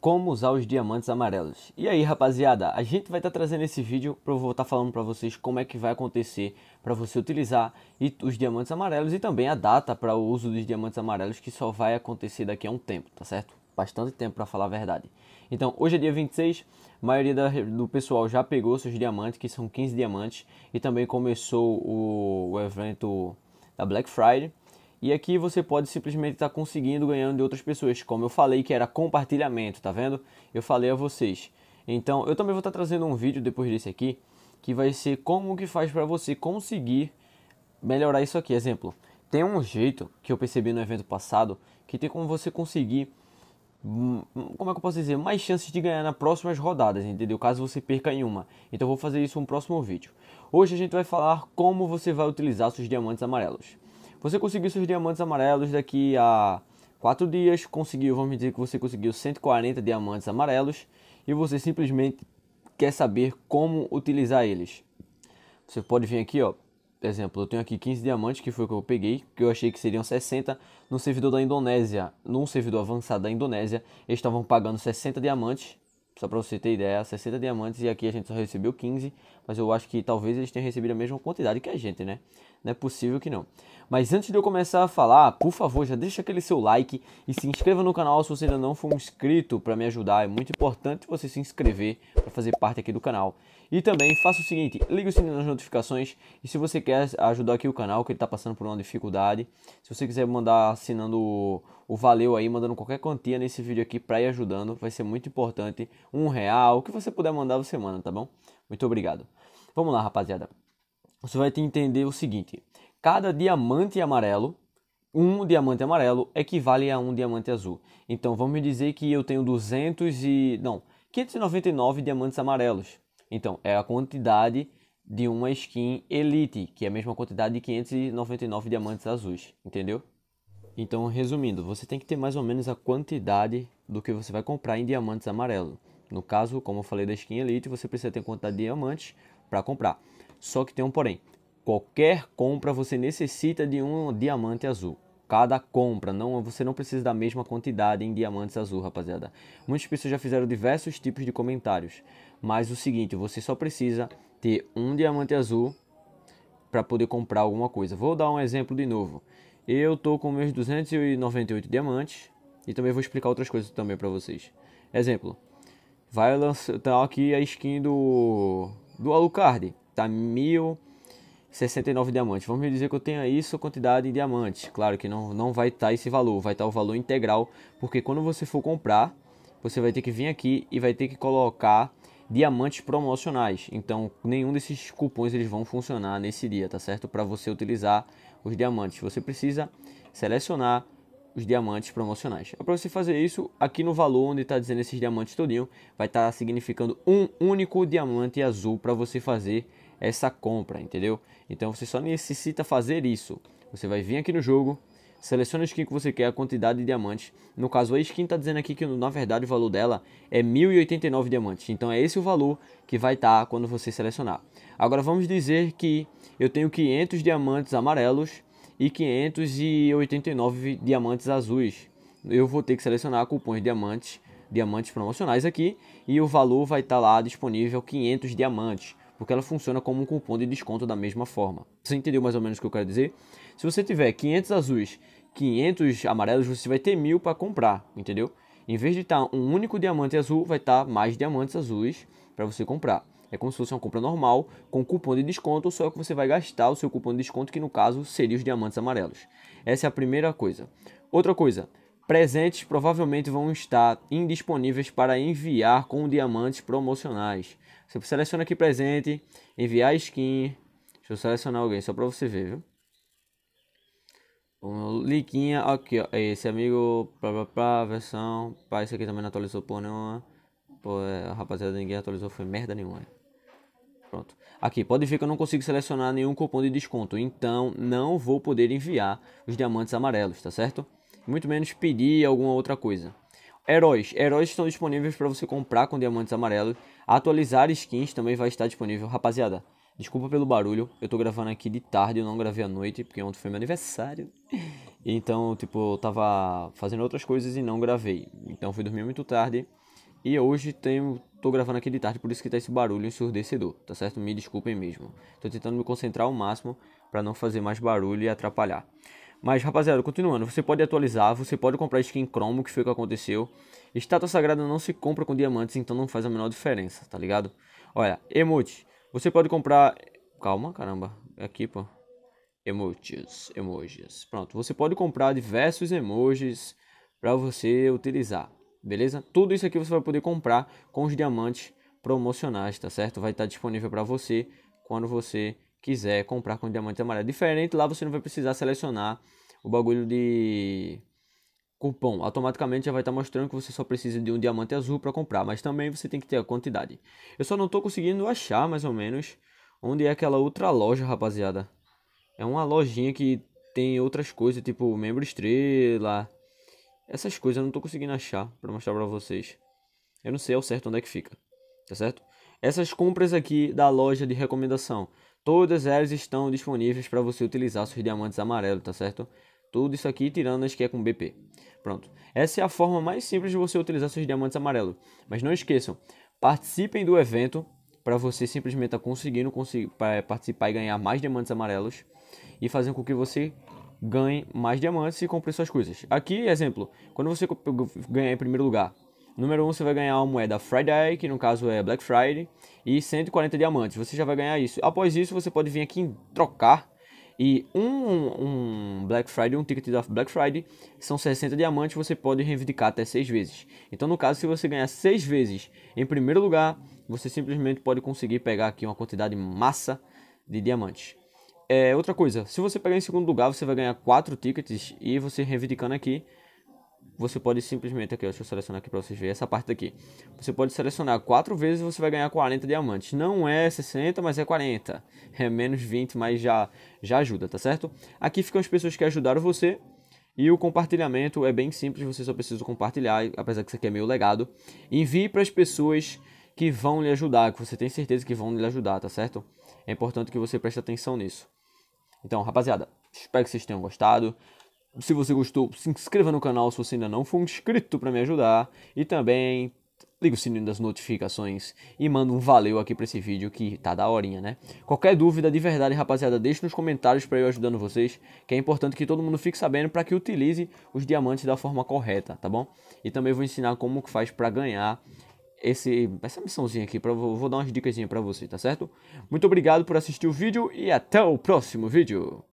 como usar os diamantes amarelos. E aí, rapaziada, a gente vai estar tá trazendo esse vídeo para eu vou estar tá falando para vocês como é que vai acontecer para você utilizar os diamantes amarelos e também a data para o uso dos diamantes amarelos que só vai acontecer daqui a um tempo, tá certo? Bastante tempo para falar a verdade. Então, hoje é dia 26, a maioria da, do pessoal já pegou seus diamantes, que são 15 diamantes, e também começou o, o evento da Black Friday. E aqui você pode simplesmente estar tá conseguindo ganhando de outras pessoas, como eu falei que era compartilhamento, tá vendo? Eu falei a vocês. Então, eu também vou estar tá trazendo um vídeo depois desse aqui, que vai ser como que faz para você conseguir melhorar isso aqui. Exemplo, tem um jeito que eu percebi no evento passado, que tem como você conseguir hum, hum, como é que eu posso dizer, mais chances de ganhar nas próximas rodadas, entendeu? Caso você perca em uma. Então vou fazer isso no próximo vídeo. Hoje a gente vai falar como você vai utilizar seus diamantes amarelos. Você conseguiu seus diamantes amarelos daqui a 4 dias, conseguiu, vamos dizer que você conseguiu 140 diamantes amarelos e você simplesmente quer saber como utilizar eles. Você pode vir aqui, ó, exemplo, eu tenho aqui 15 diamantes, que foi o que eu peguei, que eu achei que seriam 60 no servidor da Indonésia, num servidor avançado da Indonésia, eles estavam pagando 60 diamantes, só para você ter ideia, 60 diamantes e aqui a gente só recebeu 15, mas eu acho que talvez eles tenham recebido a mesma quantidade que a gente, né? Não é possível que não. Mas antes de eu começar a falar, por favor, já deixa aquele seu like e se inscreva no canal se você ainda não for inscrito para me ajudar. É muito importante você se inscrever para fazer parte aqui do canal. E também faça o seguinte, liga o sininho nas notificações e se você quer ajudar aqui o canal, que ele está passando por uma dificuldade, se você quiser mandar assinando o, o valeu aí, mandando qualquer quantia nesse vídeo aqui para ir ajudando, vai ser muito importante. Um real, o que você puder mandar você manda, tá bom? Muito obrigado. Vamos lá, rapaziada você vai ter que entender o seguinte: cada diamante amarelo, um diamante amarelo equivale a um diamante azul. Então vamos dizer que eu tenho 200 e não, 599 diamantes amarelos. Então é a quantidade de uma skin elite, que é a mesma quantidade de 599 diamantes azuis, entendeu? Então, resumindo, você tem que ter mais ou menos a quantidade do que você vai comprar em diamantes amarelo. No caso, como eu falei da skin elite, você precisa ter quantidade de diamantes para comprar. Só que tem um porém. Qualquer compra você necessita de um diamante azul. Cada compra, não, você não precisa da mesma quantidade em diamantes azul, rapaziada. Muitas pessoas já fizeram diversos tipos de comentários, mas o seguinte, você só precisa ter um diamante azul para poder comprar alguma coisa. Vou dar um exemplo de novo. Eu tô com meus 298 diamantes e também vou explicar outras coisas também para vocês. Exemplo, vai lançar tá aqui a skin do do Alucard tá 1069 diamantes. Vamos dizer que eu tenha isso quantidade em diamantes. Claro que não, não vai estar tá esse valor, vai estar tá o valor integral, porque quando você for comprar, você vai ter que vir aqui e vai ter que colocar diamantes promocionais. Então, nenhum desses cupons eles vão funcionar nesse dia, tá certo? Para você utilizar os diamantes, você precisa selecionar os diamantes promocionais. Para você fazer isso, aqui no valor onde está dizendo esses diamantes todinho, vai estar tá significando um único diamante azul para você fazer essa compra, entendeu? Então você só necessita fazer isso. Você vai vir aqui no jogo, seleciona a skin que você quer, a quantidade de diamantes. No caso, a skin está dizendo aqui que na verdade o valor dela é 1089 diamantes. Então é esse o valor que vai estar tá quando você selecionar. Agora vamos dizer que eu tenho 500 diamantes amarelos e 589 diamantes azuis. Eu vou ter que selecionar cupons diamantes, diamantes promocionais aqui e o valor vai estar tá lá disponível 500 diamantes porque ela funciona como um cupom de desconto da mesma forma. Você entendeu mais ou menos o que eu quero dizer? Se você tiver 500 azuis, 500 amarelos, você vai ter mil para comprar, entendeu? Em vez de estar tá um único diamante azul, vai estar tá mais diamantes azuis para você comprar. É como se fosse uma compra normal, com cupom de desconto, só que você vai gastar o seu cupom de desconto, que no caso seria os diamantes amarelos. Essa é a primeira coisa. Outra coisa, presentes provavelmente vão estar indisponíveis para enviar com diamantes promocionais. Você seleciona aqui presente, enviar skin. Deixa eu selecionar alguém só para você ver, viu? Um liquinha aqui, ó. Esse amigo, pra, pra, pra, versão. Pá, esse aqui também não atualizou por nenhuma. Pô, é, a rapaziada, ninguém atualizou, foi merda nenhuma. Pronto. Aqui, pode ver que eu não consigo selecionar nenhum cupom de desconto. Então, não vou poder enviar os diamantes amarelos, tá certo? muito menos pedir alguma outra coisa. Heróis. Heróis estão disponíveis para você comprar com diamantes amarelos. Atualizar skins também vai estar disponível. Rapaziada, desculpa pelo barulho. Eu tô gravando aqui de tarde, eu não gravei à noite, porque ontem foi meu aniversário. Então, tipo, eu tava fazendo outras coisas e não gravei. Então fui dormir muito tarde. E hoje tenho, tô gravando aqui de tarde, por isso que tá esse barulho ensurdecedor, tá certo? Me desculpem mesmo. Tô tentando me concentrar ao máximo para não fazer mais barulho e atrapalhar. Mas, rapaziada, continuando, você pode atualizar, você pode comprar skin cromo, que foi o que aconteceu. Estátua sagrada não se compra com diamantes, então não faz a menor diferença, tá ligado? Olha, emote. Você pode comprar. Calma, caramba. É aqui, pô. Emojis, emojis. Pronto, você pode comprar diversos emojis para você utilizar, beleza? Tudo isso aqui você vai poder comprar com os diamantes promocionais, tá certo? Vai estar disponível para você quando você quiser comprar com diamante amarelo diferente, lá você não vai precisar selecionar o bagulho de cupom. Automaticamente já vai estar tá mostrando que você só precisa de um diamante azul para comprar, mas também você tem que ter a quantidade. Eu só não estou conseguindo achar mais ou menos onde é aquela outra loja, rapaziada. É uma lojinha que tem outras coisas, tipo membro estrela, essas coisas eu não estou conseguindo achar para mostrar para vocês. Eu não sei ao certo onde é que fica, tá certo? Essas compras aqui da loja de recomendação Todas elas estão disponíveis para você utilizar seus diamantes amarelos, tá certo? Tudo isso aqui tirando as que é com BP. Pronto. Essa é a forma mais simples de você utilizar seus diamantes amarelos. Mas não esqueçam, participem do evento para você simplesmente estar tá conseguindo conseguir, participar e ganhar mais diamantes amarelos e fazer com que você ganhe mais diamantes e compre suas coisas. Aqui, exemplo, quando você ganhar em primeiro lugar Número 1, um, você vai ganhar uma moeda Friday, que no caso é Black Friday, e 140 diamantes. Você já vai ganhar isso. Após isso, você pode vir aqui em trocar. E um, um Black Friday, um ticket da Black Friday, são 60 diamantes, você pode reivindicar até 6 vezes. Então, no caso, se você ganhar 6 vezes em primeiro lugar, você simplesmente pode conseguir pegar aqui uma quantidade massa de diamantes. É, outra coisa, se você pegar em segundo lugar, você vai ganhar 4 tickets e você reivindicando aqui, você pode simplesmente aqui, deixa eu selecionar aqui para vocês verem essa parte daqui. Você pode selecionar quatro vezes e você vai ganhar 40 diamantes. Não é 60, mas é 40. É menos 20, mas já já ajuda, tá certo? Aqui ficam as pessoas que ajudaram você. E o compartilhamento é bem simples, você só precisa compartilhar, apesar que isso aqui é meio legado. Envie para as pessoas que vão lhe ajudar, que você tem certeza que vão lhe ajudar, tá certo? É importante que você preste atenção nisso. Então, rapaziada, espero que vocês tenham gostado se você gostou, se inscreva no canal se você ainda não for inscrito para me ajudar. E também liga o sininho das notificações e manda um valeu aqui para esse vídeo que tá da horinha, né? Qualquer dúvida de verdade, rapaziada, deixe nos comentários para eu ajudando vocês, que é importante que todo mundo fique sabendo para que utilize os diamantes da forma correta, tá bom? E também vou ensinar como que faz para ganhar esse essa missãozinha aqui, para vou dar umas dicas para você, tá certo? Muito obrigado por assistir o vídeo e até o próximo vídeo.